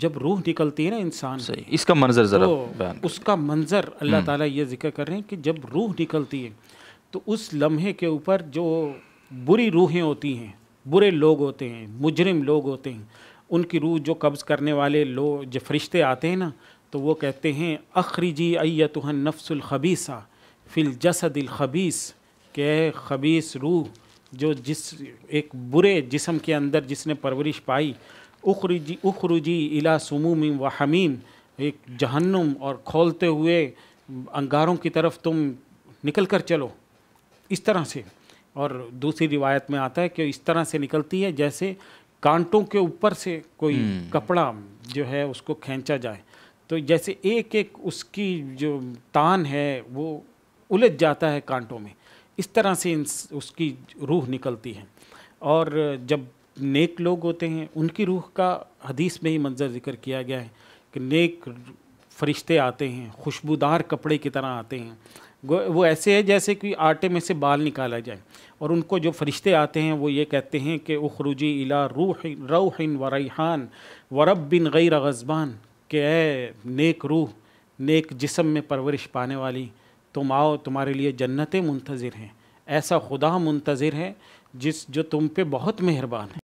जब रूह निकलती है ना इंसान सही इसका मंजर जरा तो उसका मंजर अल्लाह हम्म। ताला ये जिक्र कर रहे हैं कि जब रूह निकलती है तो उस लम्हे के ऊपर जो बुरी रूहें होती हैं बुरे लोग होते हैं मुजरिम लोग होते हैं उनकी रूह जो कब्ज़ करने वाले लोग जो फरिश्ते आते हैं ना तो वो कहते हैं अखरिजी नफ्सुल खबीसा फ़िल जसदिल खबीस के खबीस रूह जो जिस एक बुरे जिसम के अंदर जिसने परवरिश पाई उखरुजी उखरुजी इला सुमूम व हमीम एक जहन्नुम और खोलते हुए अंगारों की तरफ तुम निकल कर चलो इस तरह से और दूसरी रिवायत में आता है कि इस तरह से निकलती है जैसे कांटों के ऊपर से कोई हम्म। कपड़ा जो है उसको खींचा जाए तो जैसे एक एक उसकी जो तान है वो उलझ जाता है कांटों में इस तरह से उसकी रूह निकलती है और जब नेक लोग होते हैं उनकी रूह का हदीस में ही मंजर जिक्र किया गया है कि नेक फरिश्ते आते हैं खुशबूदार कपड़े की तरह आते हैं वो ऐसे है जैसे कि आटे में से बाल निकाला जाए और उनको जो फरिश्ते आते हैं वो ये कहते हैं कि उखरुजी इला रूह रऊहिन व रैहान वरब बिन गैर गज़बान के ए नेक रूह नेक जिसम में परवरिश पाने वाली तुम आओ तुम्हारे लिए जन्नतें मुंतज़िर हैं ऐसा खुदा मुंतज़िर है जिस जो तुम पे बहुत मेहरबान है